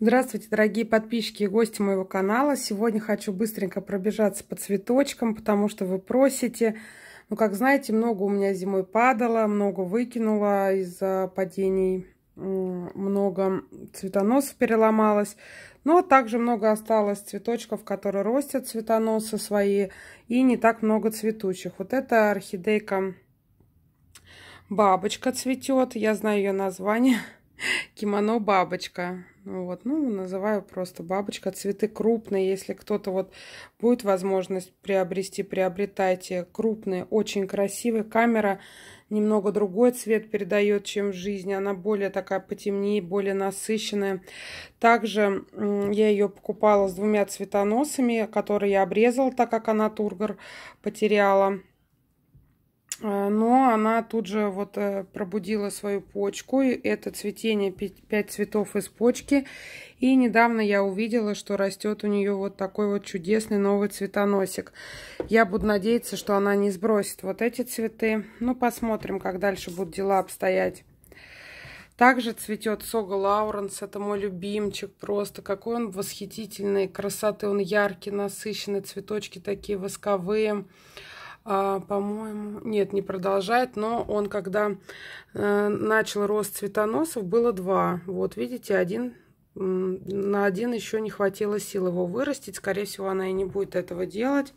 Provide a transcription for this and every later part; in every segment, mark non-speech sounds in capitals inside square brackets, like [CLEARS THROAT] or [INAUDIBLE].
Здравствуйте, дорогие подписчики и гости моего канала. Сегодня хочу быстренько пробежаться по цветочкам, потому что вы просите. Ну, как знаете, много у меня зимой падало, много выкинуло из-за падений, много цветоносов переломалось. Но ну, а также много осталось цветочков, которые ростят цветоносы свои, и не так много цветущих. Вот эта орхидейка бабочка цветет. Я знаю ее название. [LAUGHS] Кимоно бабочка. Вот, ну, называю просто бабочка. Цветы крупные, если кто-то вот будет возможность приобрести, приобретайте. Крупные, очень красивые. Камера немного другой цвет передает, чем в жизни. Она более такая потемнее, более насыщенная. Также я ее покупала с двумя цветоносами, которые я обрезала, так как она тургор потеряла. Э, но она тут же вот э, пробудила свою почку. Это цветение 5 цветов из почки. И недавно я увидела, что растет у нее вот такой вот чудесный новый цветоносик. Я буду надеяться, что она не сбросит вот эти цветы. Ну, посмотрим, как дальше будут дела обстоять. Также цветет Сога Лауренс, это мой любимчик просто. Какой он восхитительный, красоты, он яркий, насыщенный, цветочки такие восковые. А, по-моему, нет, не продолжает, но он, когда э, начал рост цветоносов, было два. Вот, видите, один на один еще не хватило сил его вырастить. Скорее всего, она и не будет этого делать.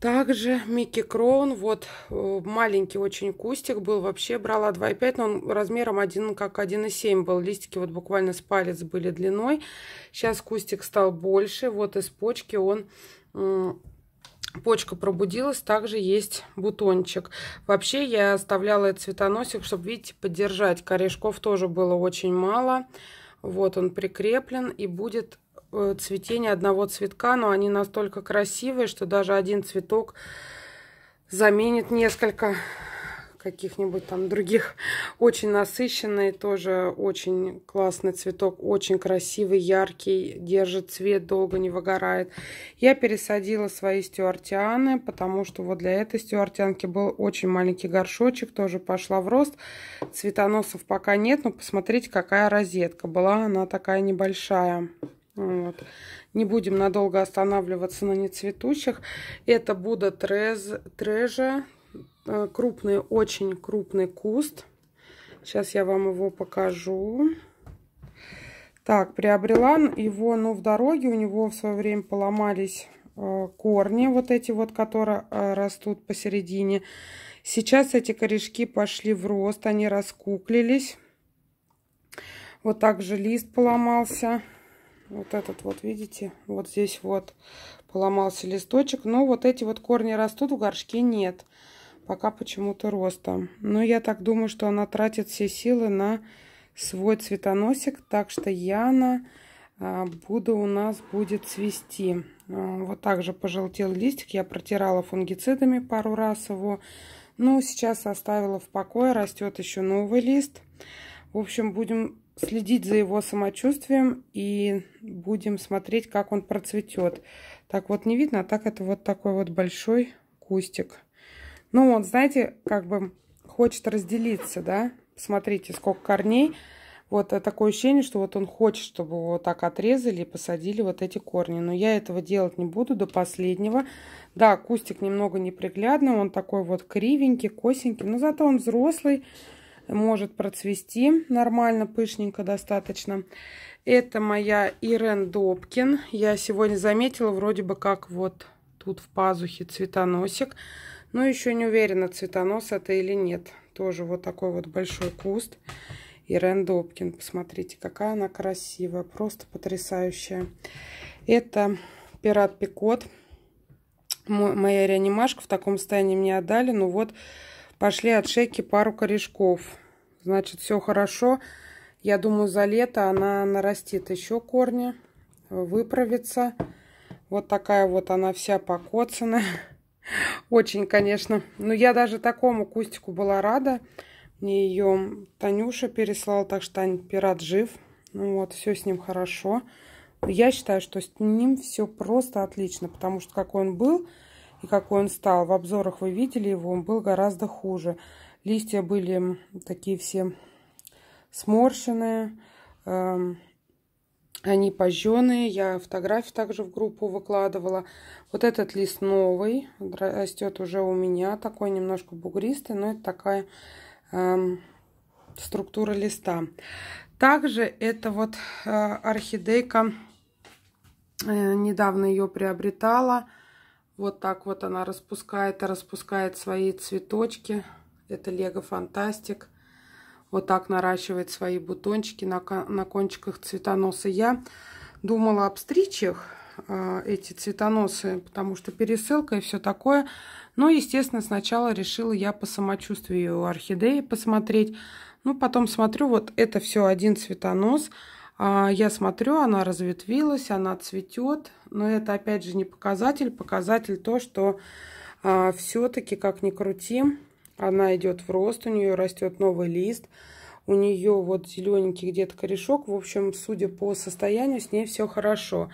Также Микки Кроун, вот э, маленький очень кустик был, вообще брала 2,5, но он размером 1, как 1,7 был, листики вот буквально с палец были длиной. Сейчас кустик стал больше, вот из почки он Почка пробудилась, также есть бутончик. Вообще я оставляла этот цветоносик, чтобы, видите, поддержать. Корешков тоже было очень мало. Вот он прикреплен и будет э, цветение одного цветка, но они настолько красивые, что даже один цветок заменит несколько каких-нибудь там других. [LAUGHS] Очень насыщенный, тоже очень классный цветок, очень красивый, яркий, держит цвет, долго не выгорает. Я пересадила свои стюартианы, потому что вот для этой стюартианки был очень маленький горшочек, тоже пошла в рост. Цветоносов пока нет, но посмотрите, какая розетка. Была она такая небольшая. Вот. Не будем надолго останавливаться на нецветущих. Это Будда Трез, Трежа, Э, крупный, очень крупный куст. Сейчас я вам его покажу. Так, приобрела его, но ну, в дороге у него в свое время поломались э, корни, вот эти вот, которые э, растут посередине. Сейчас эти корешки пошли в рост, они раскуклились. Вот так же лист поломался. Вот этот вот, видите, вот здесь вот поломался листочек. Но вот эти вот корни растут, в горшке нет. Нет пока почему-то роста. Но я так думаю, что она тратит все силы на свой цветоносик, так что Яна а, буду у нас будет цвести. А, вот так же пожелтел листик, я протирала фунгицидами пару раз его. Ну, сейчас оставила в покое, растет еще новый лист. В общем, будем следить за его самочувствием и будем смотреть, как он процветет. Так вот не видно, а так это вот такой вот большой кустик. Ну, он, знаете, как бы хочет разделиться, да? Смотрите, сколько корней. Вот такое ощущение, что вот он хочет, чтобы его вот так отрезали и посадили вот эти корни. Но я этого делать не буду до последнего. Да, кустик немного неприглядный, он такой вот кривенький, косенький. Но зато он взрослый, может процвести нормально, пышненько достаточно. Это моя Ирен Добкин. Я сегодня заметила вроде бы как вот тут в пазухе цветоносик. Но ну, еще не уверена, цветонос это или нет. Тоже вот такой вот большой куст. Ирен Добкин. Посмотрите, какая она красивая. Просто потрясающая. Это пират Пикот. Моя реанимашка в таком состоянии мне отдали. Ну вот, пошли от шейки пару корешков. Значит, все хорошо. Я думаю, за лето она нарастит еще корни, выправится. Вот такая вот она вся покоцанная. Очень, конечно. Но ну, я даже такому кустику была рада. Мне ее Танюша переслала, так что Тань пират жив. Ну вот, все с ним хорошо. Я считаю, что с ним все просто отлично, потому что какой он был и какой он стал. В обзорах вы видели его, он был гораздо хуже. Листья были такие все сморщенные, эм, они пожженные, я фотографии также в группу выкладывала. Вот этот лист новый, растет уже у меня, такой немножко бугристый, но это такая эм, структура листа. Также это вот э, орхидейка, э, недавно ее приобретала. Вот так вот она распускает распускает свои цветочки. Это Лего Фантастик вот так наращивает свои бутончики на, на кончиках цветоноса. Я думала обстричь их, э, эти цветоносы, потому что пересылка и все такое. Но, естественно, сначала решила я по самочувствию орхидеи посмотреть. Ну, потом смотрю, вот это все один цветонос. А я смотрю, она разветвилась, она цветет. Но это, опять же, не показатель. Показатель то, что а, э, все-таки, как ни крути, она идет в рост, у нее растет новый лист. У нее вот зелененький где-то корешок. В общем, судя по состоянию, с ней все хорошо.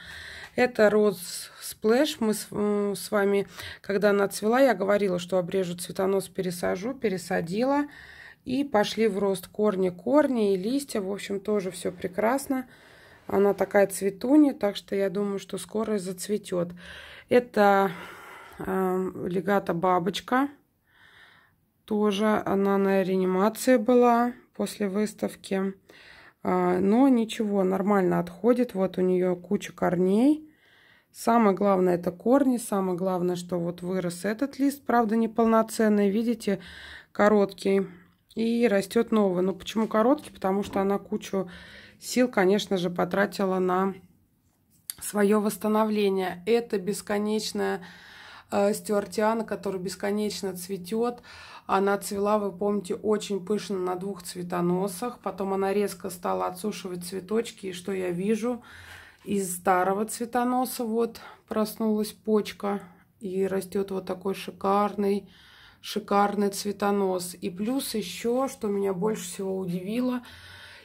Это роз сплэш. Мы с, с вами, когда она цвела, я говорила, что обрежу цветонос, пересажу, пересадила. И пошли в рост корни, корни и листья. В общем, тоже все прекрасно. Она такая цветуня, так что я думаю, что скоро зацветет. Это э, легата бабочка. Тоже она на реанимации была после выставки. А, но ничего, нормально отходит. Вот у нее куча корней. Самое главное это корни. Самое главное, что вот вырос этот лист. Правда, неполноценный. Видите, короткий. И растет новый. Но ну, почему короткий? Потому что она кучу сил, конечно же, потратила на свое восстановление. Это бесконечная э, стюартиана, которая бесконечно цветет. Она цвела, вы помните, очень пышно на двух цветоносах. Потом она резко стала отсушивать цветочки. И что я вижу? Из старого цветоноса вот проснулась почка. И растет вот такой шикарный, шикарный цветонос. И плюс еще, что меня больше всего удивило,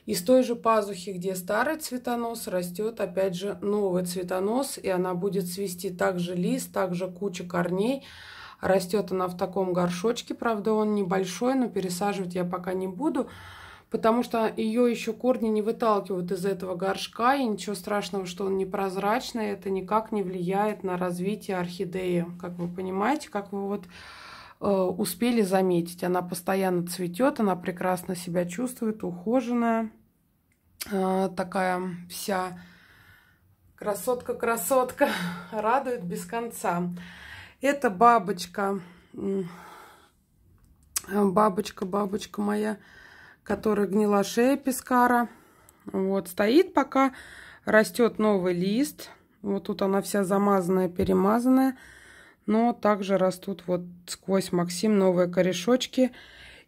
из той же пазухи, где старый цветонос, растет опять же новый цветонос, и она будет свести также лист, также куча корней. Растет она в таком горшочке, правда он небольшой, но пересаживать я пока не буду, потому что ее еще корни не выталкивают из этого горшка, и ничего страшного, что он непрозрачный, это никак не влияет на развитие орхидеи, как вы понимаете, как вы вот э, успели заметить. Она постоянно цветет, она прекрасно себя чувствует, ухоженная, э, такая вся красотка-красотка, [LAUGHS] радует без конца. Это бабочка, э, бабочка, бабочка моя, которая гнила шея пескара. Вот, стоит пока, растет новый лист. Вот тут она вся замазанная, перемазанная. Но также растут вот сквозь Максим новые корешочки.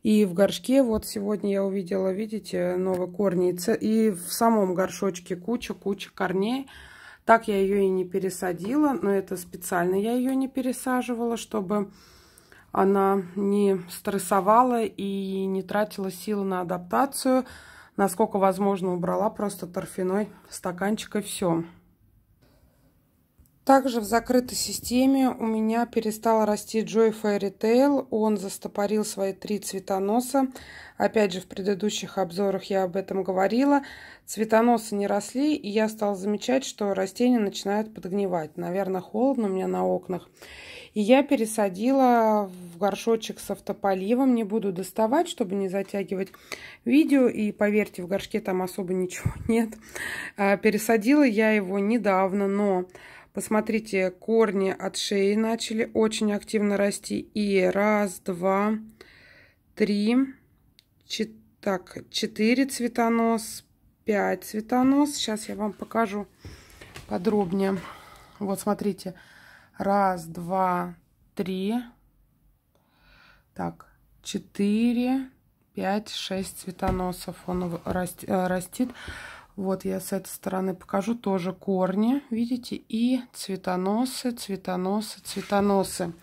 И в горшке вот сегодня я увидела, видите, новые корни. И в самом горшочке куча-куча корней. Так я ее и не пересадила, но это специально я ее не пересаживала, чтобы она не стрессовала и не тратила силы на адаптацию. Насколько возможно убрала просто торфяной стаканчик и все. Также в закрытой системе у меня перестал расти Joy Fairy Tail. Он застопорил свои три цветоноса. Опять же, в предыдущих обзорах я об этом говорила. Цветоносы не росли, и я стала замечать, что растения начинают подгнивать. Наверное, холодно у меня на окнах. И я пересадила в горшочек с автополивом. Не буду доставать, чтобы не затягивать видео. И поверьте, в горшке там особо ничего [LAUGHS] нет. А, пересадила я его недавно, но... Посмотрите, корни от шеи начали очень активно расти. И раз, два, три, чет... так, четыре цветонос, пять цветонос. Сейчас я вам покажу подробнее. Вот, смотрите. Раз, два, три. Так, четыре, пять, шесть цветоносов он э, растит. Вот я с этой стороны покажу тоже корни, видите, и цветоносы, цветоносы, цветоносы.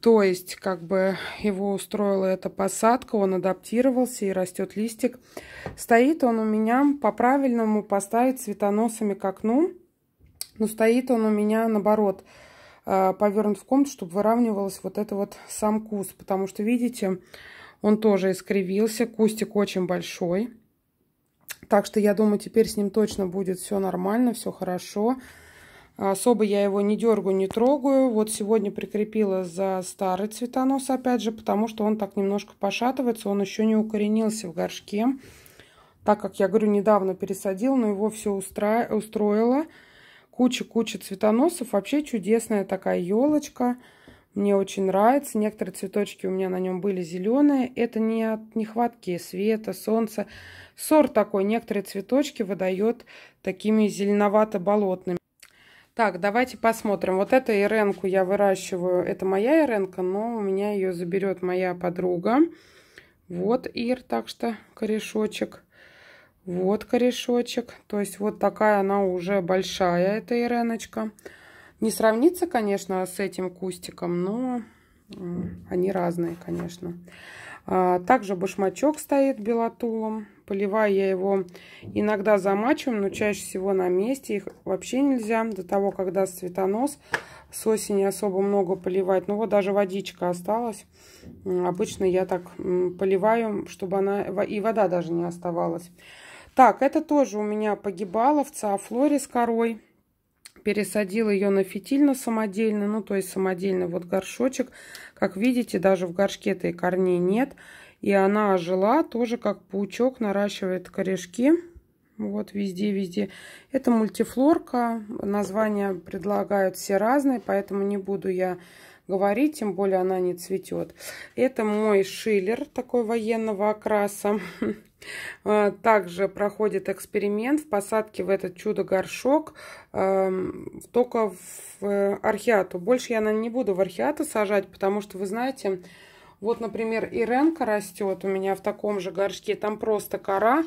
То есть, как бы его устроила эта посадка, он адаптировался и растет листик. Стоит он у меня по-правильному поставить цветоносами к окну, но стоит он у меня наоборот, э, повернут в комнату, чтобы выравнивалась вот это вот сам куст, потому что, видите, он тоже искривился, кустик очень большой. Так что я думаю, теперь с ним точно будет все нормально, все хорошо. Особо я его не дергаю, не трогаю. Вот сегодня прикрепила за старый цветонос, опять же, потому что он так немножко пошатывается, он еще не укоренился в горшке. Так как, я говорю, недавно пересадил, но его все устра... устроило. Куча-куча цветоносов. Вообще чудесная такая елочка. Мне очень нравится. Некоторые цветочки у меня на нем были зеленые. Это не от нехватки света, солнца. Сорт такой. Некоторые цветочки выдает такими зеленовато-болотными. Так, давайте посмотрим. Вот эту иренку я выращиваю. Это моя иренка, но у меня ее заберет моя подруга. Вот ир, так что корешочек. Вот корешочек. То есть вот такая она уже большая, эта иреночка. Иреночка. Не сравнится, конечно, с этим кустиком, но они разные, конечно. А, также башмачок стоит белотулом. Поливаю я его иногда замачиваем, но чаще всего на месте. Их вообще нельзя до того, когда цветонос. С осени особо много поливать. Ну вот даже водичка осталась. Обычно я так поливаю, чтобы она... И вода даже не оставалась. Так, это тоже у меня погибаловца, а флори с корой. Пересадил ее на фитильно самодельно, ну то есть самодельный вот горшочек. Как видите, даже в горшке этой корней нет. И она ожила, тоже как паучок наращивает корешки. Вот везде-везде. Это мультифлорка, названия предлагают все разные, поэтому не буду я говорить, тем более она не цветет. Это мой шиллер такой военного окраса. [LAUGHS] А, также проходит эксперимент в посадке в этот чудо-горшок эм, только в архиату. Больше я, наверное, не буду в архиату сажать, потому что, вы знаете, вот, например, иренка растет у меня в таком же горшке. Там просто кора.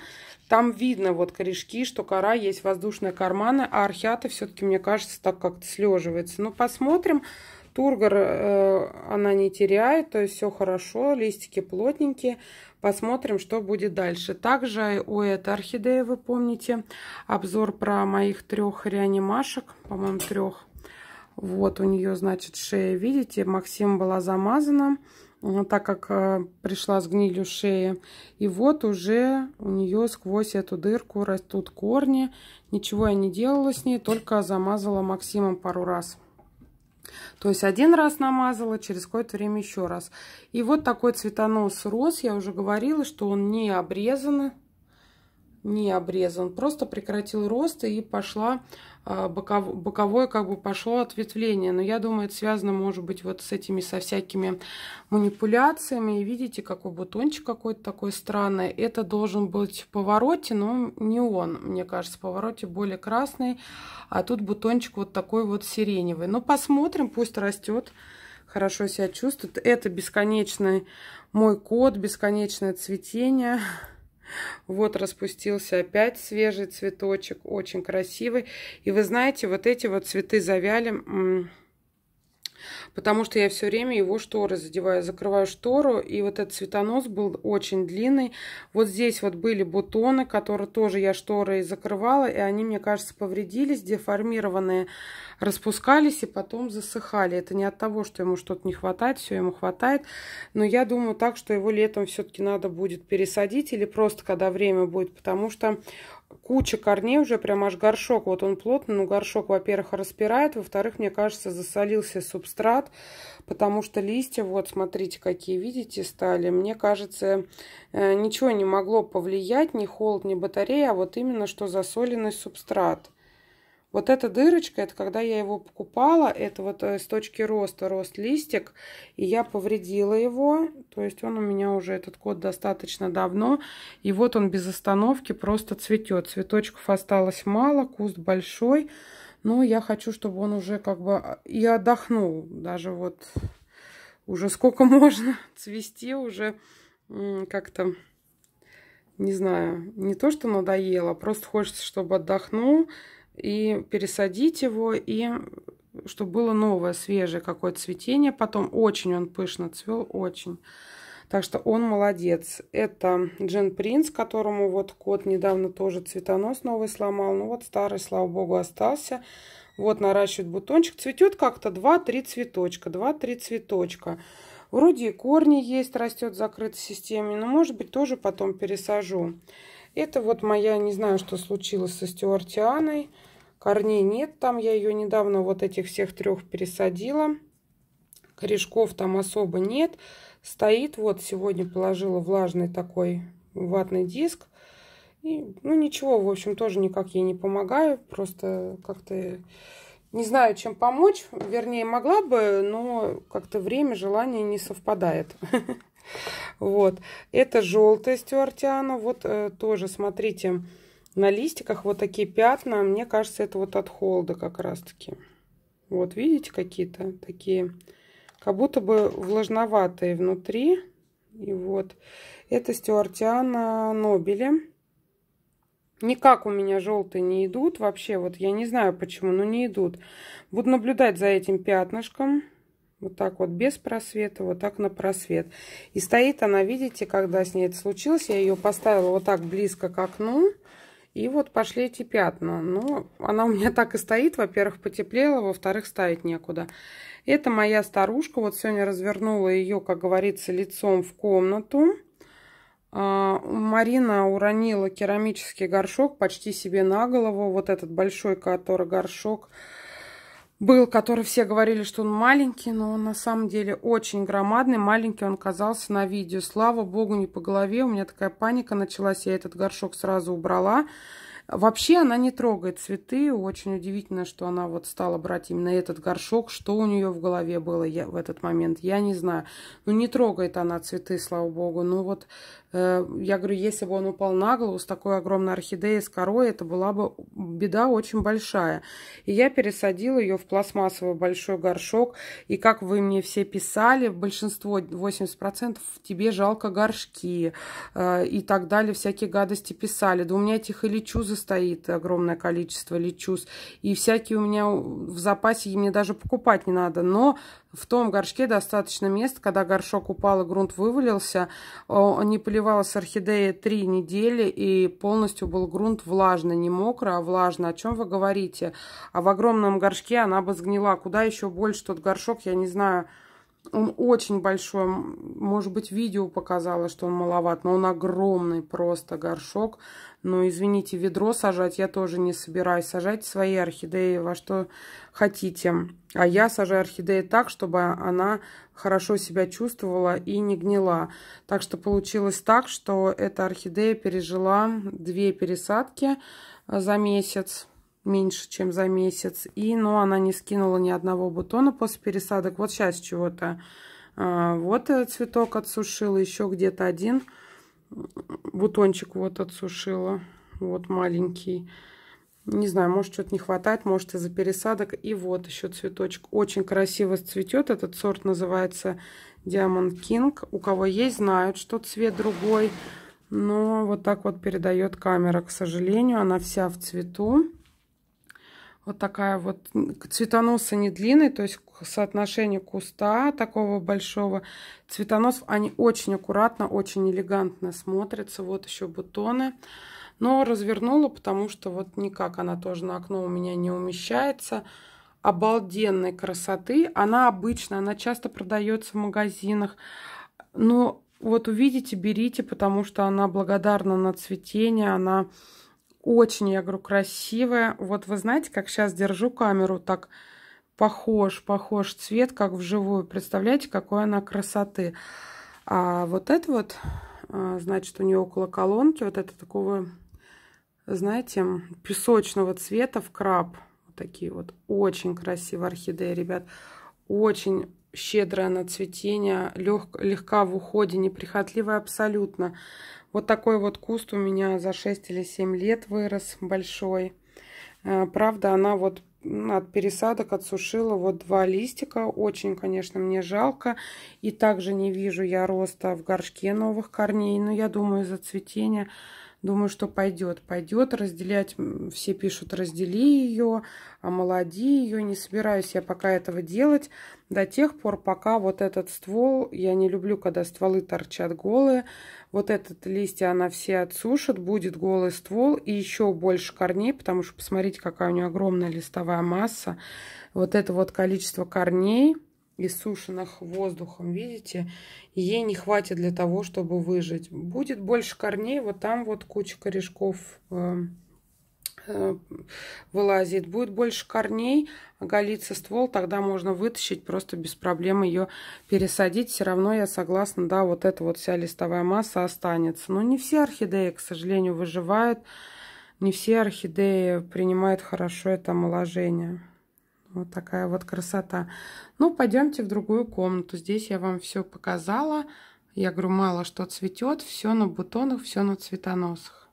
Там видно вот корешки, что кора есть воздушные карманы. А архиата все-таки, мне кажется, так как-то слеживается. Ну, посмотрим. Тургор э, она не теряет, то есть все хорошо, листики плотненькие. Посмотрим, что будет дальше. Также у этой орхидеи, вы помните, обзор про моих трех реанимашек, по-моему, трех. Вот у нее, значит, шея, видите, Максим была замазана, э, так как э, пришла с гнилью шеи. И вот уже у нее сквозь эту дырку растут корни. Ничего я не делала с ней, только замазала Максимом пару раз. То есть один раз намазала, через какое-то время еще раз. И вот такой цветонос рос. Я уже говорила, что он не обрезан не обрезан, просто прекратил рост и пошла а, боков, боковое как бы пошло ответвление. Но я думаю, это связано, может быть, вот с этими со всякими манипуляциями. И видите, какой бутончик какой-то такой странный. Это должен быть в повороте, но не он, мне кажется. В повороте более красный, а тут бутончик вот такой вот сиреневый. Но посмотрим, пусть растет хорошо себя чувствует. Это бесконечный мой код бесконечное цветение. Вот распустился опять свежий цветочек, очень красивый. И вы знаете, вот эти вот цветы завяли потому что я все время его шторы задеваю. Закрываю штору, и вот этот цветонос был очень длинный. Вот здесь вот были бутоны, которые тоже я шторой закрывала, и они, мне кажется, повредились, деформированные, распускались и потом засыхали. Это не от того, что ему что-то не хватает, все ему хватает, но я думаю так, что его летом все-таки надо будет пересадить или просто когда время будет, потому что куча корней, уже прям аж горшок. Вот он плотный, но ну, горшок, во-первых, распирает, во-вторых, мне кажется, засолился субстрат, потому что листья, вот, смотрите, какие, видите, стали. Мне кажется, э, ничего не могло повлиять, ни холод, ни батарея, а вот именно, что засоленный субстрат. Вот эта дырочка, это когда я его покупала, это вот э, с точки роста рост листик, и я повредила его, то есть он у меня уже, этот кот, достаточно давно, и вот он без остановки просто цветет. Цветочков осталось мало, куст большой, но я хочу, чтобы он уже как бы а, и отдохнул, даже вот уже сколько [LAUGHS] можно цвести, уже как-то не знаю, не то, что надоело, просто хочется, чтобы отдохнул, и пересадить его, и чтобы было новое, свежее какое то цветение. Потом очень он пышно цвел, очень. Так что он молодец. Это Джин Принц, которому вот кот недавно тоже цветонос новый сломал. Ну вот старый, слава богу, остался. Вот наращивает бутончик. Цветет как-то 2-3 цветочка. 2-3 цветочка. Вроде и корни есть, растет в закрытой системе. Но ну, может быть тоже потом пересажу. Это вот моя, не знаю, что случилось со стюартианой. Корней нет там, я ее недавно вот этих всех трех пересадила. Корешков там особо нет. Стоит, вот сегодня положила влажный такой ватный диск. И, ну ничего, в общем, тоже никак ей не помогаю. Просто как-то не знаю, чем помочь. Вернее, могла бы, но как-то время, желание не совпадает. [LAUGHS] Вот. Это желтая стюартиана. Вот э, тоже, смотрите, на листиках вот такие пятна. Мне кажется, это вот от холода как раз-таки. Вот, видите, какие-то такие, как будто бы влажноватые внутри. И вот, это стюартиана Нобели. Никак у меня желтые не идут. Вообще, вот я не знаю почему, но не идут. Буду наблюдать за этим пятнышком. Вот так вот без просвета, вот так на просвет. И стоит она, видите, когда с ней это случилось, я ее поставила вот так близко к окну. И вот пошли эти пятна. Но ну, она у меня [LAUGHS] так и стоит. Во-первых, потеплела, во-вторых, ставить некуда. Это моя старушка. Вот сегодня развернула ее, как говорится, лицом в комнату. А, Марина уронила керамический горшок почти себе на голову. Вот этот большой, который горшок был, который все говорили, что он маленький, но он на самом деле очень громадный. Маленький он казался на видео. Слава богу, не по голове. У меня такая паника началась. Я этот горшок сразу убрала. Вообще она не трогает цветы. Очень удивительно, что она вот стала брать именно этот горшок. Что у нее в голове было я, в этот момент, я не знаю. Ну, не трогает она цветы, слава богу. Ну, вот, э, я говорю, если бы он упал на голову с такой огромной орхидеей, с корой, это была бы беда очень большая. И я пересадила ее в пластмассовый большой горшок. И как вы мне все писали, большинство, 80% тебе жалко горшки э, и так далее, всякие гадости писали. Да у меня этих или чузы медузы стоит огромное количество, лечус. И всякие у меня в запасе, и мне даже покупать не надо. Но в том горшке достаточно места, когда горшок упал и грунт вывалился, не поливалась орхидея три недели, и полностью был грунт влажный, не мокро, а влажный. О чем вы говорите? А в огромном горшке она бы сгнила. Куда еще больше тот горшок, я не знаю, он очень большой, может быть, видео показало, что он маловат, но он огромный просто горшок. Но, извините, ведро сажать я тоже не собираюсь. Сажайте свои орхидеи во что хотите. А я сажаю орхидеи так, чтобы она хорошо себя чувствовала и не гнила. Так что получилось так, что эта орхидея пережила две пересадки э, за месяц меньше, чем за месяц. И, но ну, она не скинула ни одного бутона после пересадок. Вот сейчас чего-то. А, вот э, цветок отсушила, еще где-то один бутончик вот отсушила. Вот маленький. Не знаю, может что-то не хватает, может из-за пересадок. И вот еще цветочек. Очень красиво цветет. Этот сорт называется Diamond King. У кого есть, знают, что цвет другой. Но вот так вот передает камера, к сожалению. Она вся в цвету. Вот такая вот. цветоносы не длинные, то есть соотношение куста такого большого. Цветоносов они очень аккуратно, очень элегантно смотрятся. Вот еще бутоны. Но развернула, потому что вот никак она тоже на окно у меня не умещается. Обалденной красоты. Она обычная, она часто продается в магазинах. Но вот увидите, берите, потому что она благодарна на цветение, она очень, я говорю, красивая. Вот вы знаете, как сейчас держу камеру, так похож, похож цвет, как вживую. Представляете, какой она красоты. А вот это вот, а, значит, у нее около колонки, вот это такого, знаете, песочного цвета в краб. Вот такие вот. Очень красивые орхидеи, ребят. Очень щедрая на цветение, лег, легка в уходе, неприхотливая абсолютно. Вот такой вот куст у меня за 6 или 7 лет вырос, большой. Э, правда, она вот от пересадок отсушила вот два листика. Очень, конечно, мне жалко. И также не вижу я роста в горшке новых корней. Но я думаю, за цветение Думаю, что пойдет, пойдет. Разделять, все пишут, раздели ее, омолоди ее. Не собираюсь я пока этого делать до тех пор, пока вот этот ствол, я не люблю, когда стволы торчат голые, вот этот листья она все отсушит, будет голый ствол и еще больше корней, потому что посмотрите, какая у нее огромная листовая масса. Вот это вот количество корней иссушенных воздухом, видите, ей не хватит для того, чтобы выжить. Будет больше корней, вот там вот куча корешков э, э, вылазит. Будет больше корней, оголится ствол, тогда можно вытащить, просто без проблем ее пересадить. Все равно я согласна, да, вот эта вот вся листовая масса останется. Но не все орхидеи, к сожалению, выживают. Не все орхидеи принимают хорошо это омоложение. Вот такая вот красота. Ну, пойдемте в другую комнату. Здесь я вам все показала. Я говорю, мало что цветет. Все на бутонах, все на цветоносах.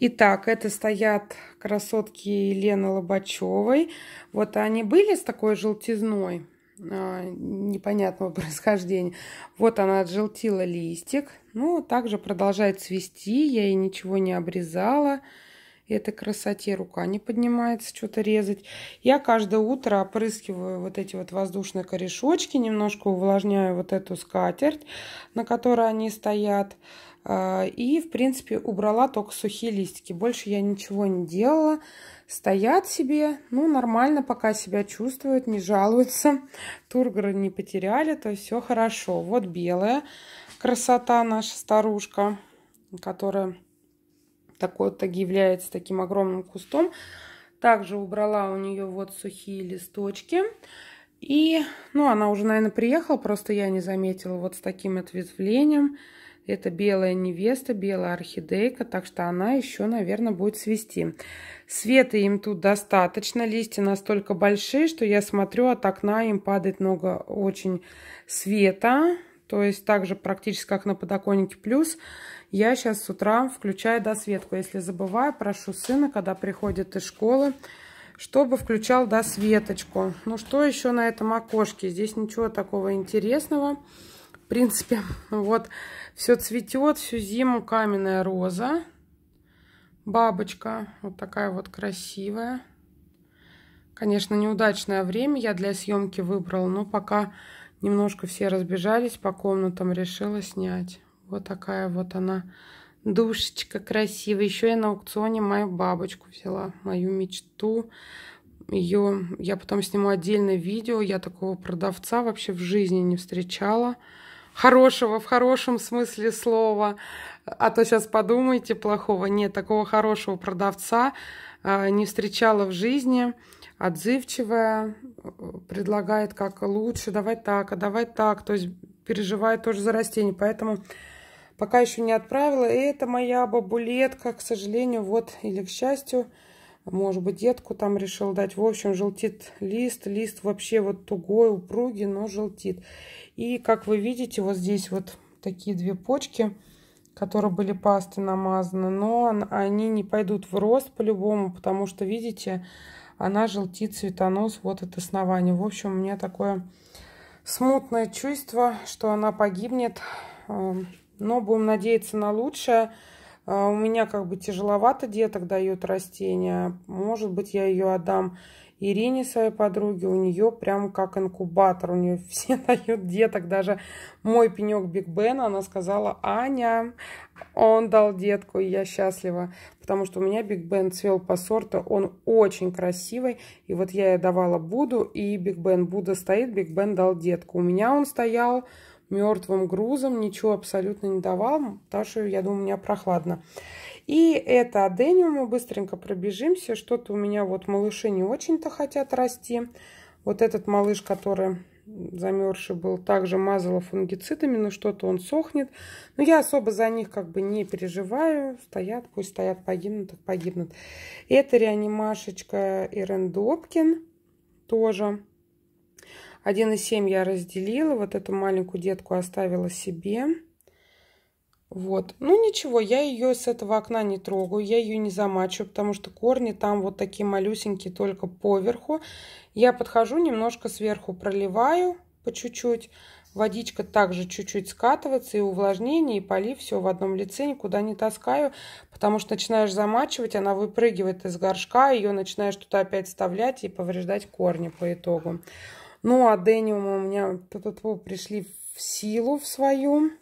Итак, это стоят красотки Елены Лобачевой. Вот они были с такой желтизной а, непонятного [LAUGHS] происхождения. Вот она отжелтила листик. Ну, также продолжает цвести. Я ей ничего не обрезала этой красоте рука не поднимается что-то резать. Я каждое утро опрыскиваю вот эти вот воздушные корешочки, немножко увлажняю вот эту скатерть, на которой они стоят. А, и, в принципе, убрала только сухие листики. Больше я ничего не делала. Стоят себе, ну, нормально пока себя чувствуют, не жалуются. Тургора не потеряли, то есть все хорошо. Вот белая красота наша старушка, которая такой вот является таким огромным кустом. Также убрала у нее вот сухие листочки. И, ну, она уже, наверное, приехала, просто я не заметила вот с таким ответвлением. Это белая невеста, белая орхидейка, так что она еще, наверное, будет свести. Света им тут достаточно, листья настолько большие, что я смотрю, от окна им падает много очень света. То есть также практически как на подоконнике плюс. Я сейчас с утра включаю досветку. Если забываю, прошу сына, когда приходит из школы, чтобы включал досветочку. Ну что еще на этом окошке? Здесь ничего такого интересного. В принципе, [LAUGHS] вот все цветет, всю зиму каменная роза. Бабочка вот такая вот красивая. Конечно, неудачное время я для съемки выбрала, но пока Немножко все разбежались по комнатам, решила снять. Вот такая вот она душечка красивая. Еще я на аукционе мою бабочку взяла, мою мечту. Ее я потом сниму отдельное видео. Я такого продавца вообще в жизни не встречала хорошего в хорошем смысле слова, а то сейчас подумайте плохого. Нет, такого хорошего продавца э, не встречала в жизни. Отзывчивая, предлагает как лучше, давай так, а давай так. То есть переживает тоже за растение Поэтому пока еще не отправила. И это моя бабулетка, к сожалению, вот или к счастью, может быть, детку там решил дать. В общем, желтит лист. Лист вообще вот тугой, упругий, но желтит. И, как вы видите, вот здесь вот такие две почки, которые были пасты намазаны. Но они не пойдут в рост по-любому, потому что, видите, она желтит цветонос вот от основания. В общем, у меня такое смутное чувство, что она погибнет. Эм, но будем надеяться на лучшее. А, у меня как бы тяжеловато деток дают растения, Может быть, я ее отдам Ирине, своей подруге. У нее прям как инкубатор. У нее [LAUGHS] все дают деток. Даже мой пенек Биг Бен, она сказала, Аня, он дал детку, и я счастлива. Потому что у меня Биг Бен цвел по сорту. Он очень красивый. И вот я и давала Буду, и Биг Бен Буда стоит, Биг Бен дал детку. У меня он стоял мертвым грузом, ничего абсолютно не давал, так что, я думаю, у меня прохладно. И это адениум, мы быстренько пробежимся, что-то у меня вот малыши не очень-то хотят расти. Вот этот малыш, который замерзший был, также мазала фунгицидами, но что-то он сохнет. Но я особо за них как бы не переживаю. Стоят, пусть стоят, погибнут, так погибнут. Это реанимашечка Ирен Добкин тоже. 1,7 я разделила, вот эту маленькую детку оставила себе. Вот. Ну ничего, я ее с этого окна не трогаю, я ее не замачу, потому что корни там вот такие малюсенькие только поверху. Я подхожу, немножко сверху проливаю по чуть-чуть. Водичка также чуть-чуть скатывается, и увлажнение, и полив, все в одном лице, никуда не таскаю, потому что начинаешь замачивать, она выпрыгивает из горшка, ее начинаешь туда опять вставлять и повреждать корни по итогу. Ну, а Дениумы у меня тут -т -т пришли в силу в свою.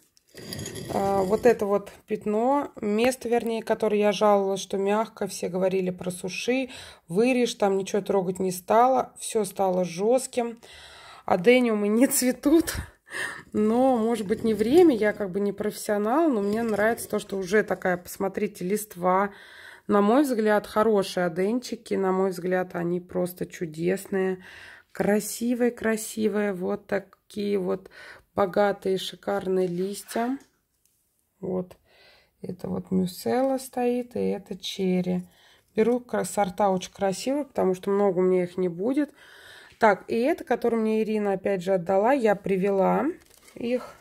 А, вот это вот пятно, место, вернее, которое я жаловалась, что мягко, все говорили про суши, вырежь, там ничего трогать не стало, все стало жестким. А Дениумы не цветут, но, может быть, не время, я как бы не профессионал, но мне нравится то, что уже такая, посмотрите, листва. На мой взгляд, хорошие аденчики, на мой взгляд, они просто чудесные. Красивые-красивые вот такие вот богатые шикарные листья. Вот. Это вот мюсела стоит, и это черри. Беру сорта очень красивые, потому что много у меня их не будет. Так, и это, который мне Ирина опять же отдала, я привела их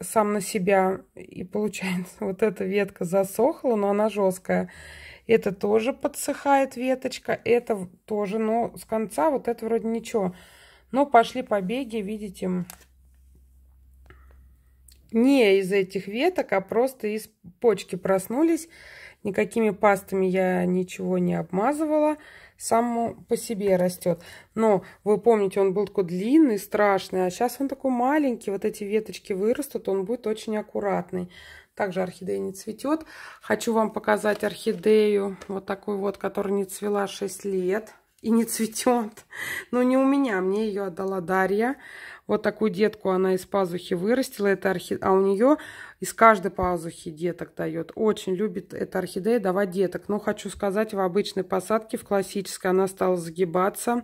сам на себя. И получается, [LAUGHS] вот эта ветка засохла, но она жесткая. Это тоже подсыхает веточка. Это тоже, но с конца вот это вроде ничего. Но пошли побеги, видите, не из этих веток, а просто из почки проснулись. Никакими пастами я ничего не обмазывала. Само по себе растет. Но вы помните, он был такой длинный, страшный. А сейчас он такой маленький. Вот эти веточки вырастут, он будет очень аккуратный. Также орхидея не цветет. Хочу вам показать орхидею, вот такую вот, которая не цвела 6 лет и не цветет. Но не у меня, мне ее отдала Дарья. Вот такую детку она из пазухи вырастила. Это орхи... А у нее из каждой пазухи деток дает. Очень любит эта орхидея давать деток. Но хочу сказать, в обычной посадке, в классической, она стала загибаться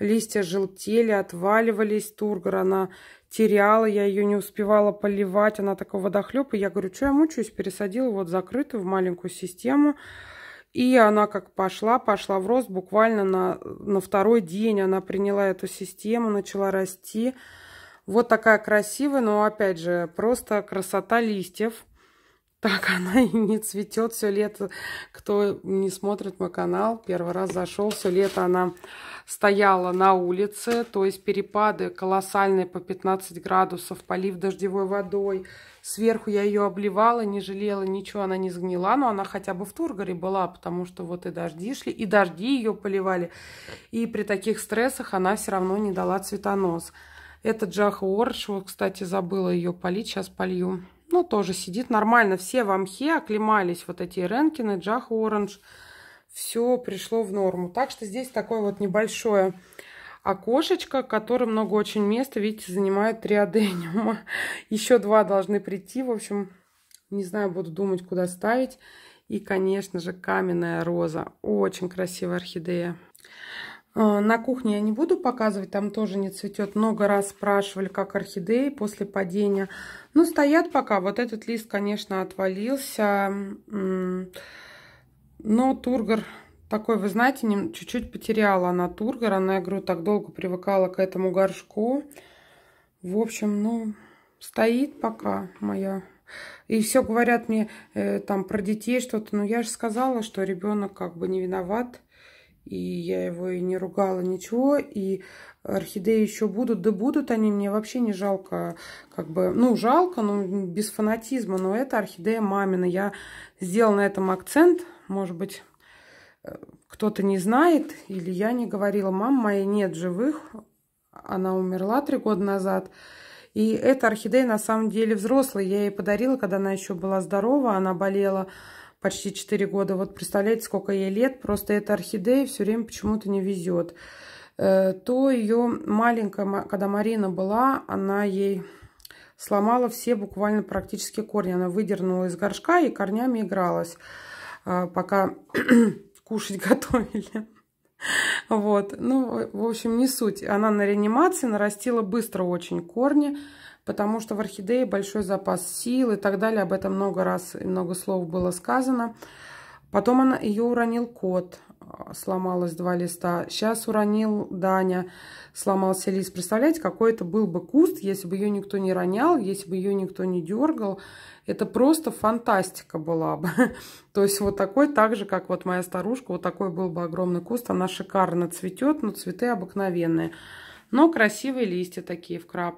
листья желтели, отваливались, тургор она теряла, я ее не успевала поливать, она такой водохлеб, и я говорю, что я мучаюсь, пересадила вот закрытую в маленькую систему, и она как пошла, пошла в рост, буквально на, на второй день она приняла эту систему, начала расти, вот такая красивая, но опять же, просто красота листьев – так [LAUGHS] она и не цветет все лето. Кто не смотрит мой канал, первый раз зашел, все лето она стояла на улице. То есть перепады колоссальные по 15 градусов, полив дождевой водой. Сверху я ее обливала, не жалела, ничего она не сгнила. Но она хотя бы в тургоре была, потому что вот и дожди шли, и дожди ее поливали. И при таких стрессах она все равно не дала цветонос. Это Джаха вот, кстати, забыла ее полить, сейчас полью. Ну, тоже сидит нормально. Все в амхе оклемались. Вот эти Ренкины, Джах Оранж. Все пришло в норму. Так что здесь такое вот небольшое окошечко, которое много очень места, видите, занимает три адениума. [LAUGHS] Еще два должны прийти. В общем, не знаю, буду думать, куда ставить. И, конечно же, каменная роза. Очень красивая орхидея. А, на кухне я не буду показывать, там тоже не цветет. Много раз спрашивали, как орхидеи после падения. Ну, стоят пока. Вот этот лист, конечно, отвалился. Но тургор такой, вы знаете, чуть-чуть потеряла она тургор. Она, я говорю, так долго привыкала к этому горшку. В общем, ну, стоит пока моя и все говорят мне э, там про детей что-то, но я же сказала, что ребенок как бы не виноват и я его и не ругала, ничего, и орхидеи еще будут, да будут они, мне вообще не жалко, как бы, ну, жалко, ну, без фанатизма, но это орхидея мамина, я сделала на этом акцент, может быть, э, кто-то не знает, или я не говорила, мам моя нет живых, она умерла три года назад, и эта орхидея на самом деле взрослая, я ей подарила, когда она еще была здорова, она болела, почти 4 года. Вот представляете, сколько ей лет. Просто эта орхидея все время почему-то не везет. Э, то ее маленькая, когда Марина была, она ей сломала все буквально практически корни. Она выдернула из горшка и корнями игралась, э, пока [CLEARS THROAT] кушать [LAUGHS] готовили. Вот, ну, в общем, не суть. Она на реанимации нарастила быстро очень корни потому что в орхидее большой запас сил и так далее. Об этом много раз и много слов было сказано. Потом она, ее уронил кот, сломалось два листа. Сейчас уронил Даня, сломался лист. Представляете, какой это был бы куст, если бы ее никто не ронял, если бы ее никто не дергал. Это просто фантастика была бы. [LAUGHS] То есть вот такой, так же, как вот моя старушка, вот такой был бы огромный куст. Она шикарно цветет, но цветы обыкновенные. Но красивые листья такие в краб.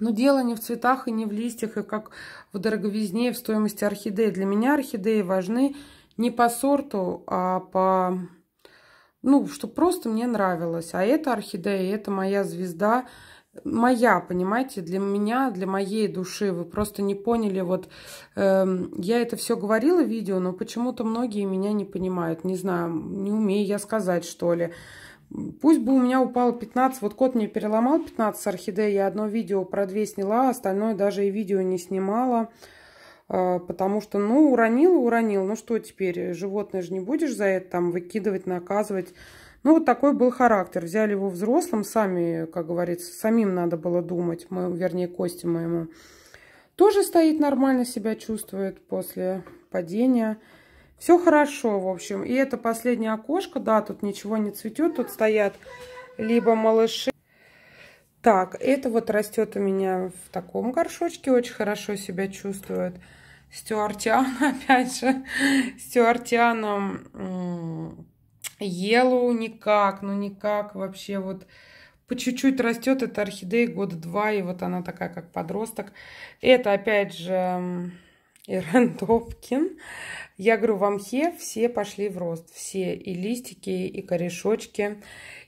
Но ну, дело не в цветах и не в листьях, и как в дороговизне, и в стоимости орхидеи. Для меня орхидеи важны не по сорту, а по... Ну, что просто мне нравилось. А эта орхидея, это моя звезда, моя, понимаете, для меня, для моей души. Вы просто не поняли, вот э, я это все говорила в видео, но почему-то многие меня не понимают. Не знаю, не умею я сказать, что ли. Пусть бы у меня упало 15, вот кот мне переломал 15 орхидей, я одно видео про две сняла, остальное даже и видео не снимала, а, потому что, ну, уронил, уронил, ну что теперь, животное же не будешь за это там выкидывать, наказывать. Ну, вот такой был характер, взяли его взрослым, сами, как говорится, самим надо было думать, мы, вернее, кости моему. Тоже стоит нормально себя чувствует после падения. Все хорошо, в общем. И это последнее окошко, да, тут ничего не цветет. Тут стоят либо малыши. Так, это вот растет у меня в таком горшочке. Очень хорошо себя чувствует. стюартиан, [LAUGHS] опять же, Стюартианом Елу никак, ну никак вообще вот по чуть-чуть растет эта орхидея года два, и вот она такая, как подросток. Это, опять же, Ирен [LAUGHS] Топкин. Я говорю, вам, хе, все пошли в рост. Все и листики, и корешочки.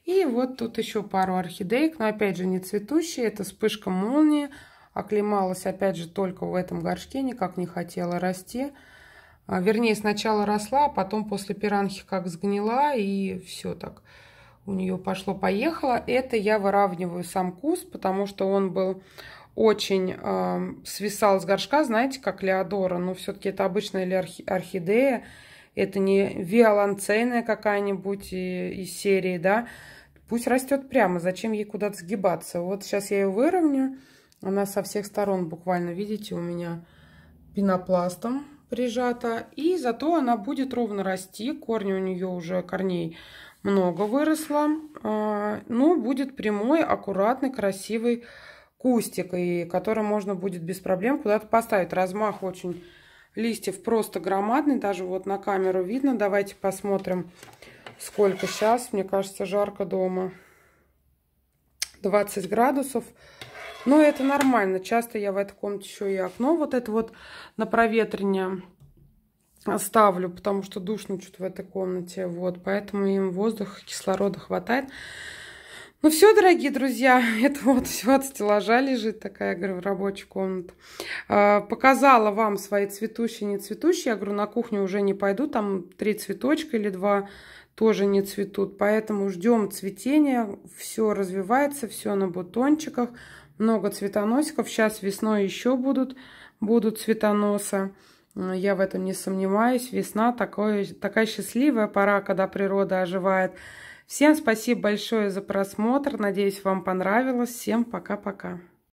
И вот тут еще пару орхидеек, но опять же не цветущие. Это вспышка молнии. Оклемалась опять же только в этом горшке, никак не хотела расти. А, вернее, сначала росла, а потом после пиранхи как сгнила и все так. У нее пошло-поехало. Это я выравниваю сам куст, потому что он был очень э, свисал с горшка, знаете, как Леодора, но все-таки это обычная орхи орхидея, это не виолонцейная какая-нибудь из серии, да, пусть растет прямо, зачем ей куда-то сгибаться. Вот сейчас я ее выровню, она со всех сторон буквально, видите, у меня пенопластом прижата, и зато она будет ровно расти, корни у нее уже, корней много выросло, э, но будет прямой, аккуратный, красивый кустик, и который можно будет без проблем куда-то поставить. Размах очень листьев просто громадный, даже вот на камеру видно. Давайте посмотрим, сколько сейчас. Мне кажется, жарко дома. 20 градусов. Но это нормально. Часто я в этой комнате еще и окно вот это вот на проветрение ставлю, потому что душно что-то в этой комнате. Вот, поэтому им воздуха, кислорода хватает. Ну все, дорогие друзья, [LAUGHS] это вот все от стеллажа лежит такая, я говорю, рабочая комната. А, показала вам свои цветущие, не цветущие. Я говорю, на кухню уже не пойду, там три цветочка или два тоже не цветут. Поэтому ждем цветения, все развивается, все на бутончиках, много цветоносиков. Сейчас весной еще будут, будут цветоносы. Я в этом не сомневаюсь. Весна такое, такая счастливая пора, когда природа оживает. Всем спасибо большое за просмотр. Надеюсь, вам понравилось. Всем пока-пока.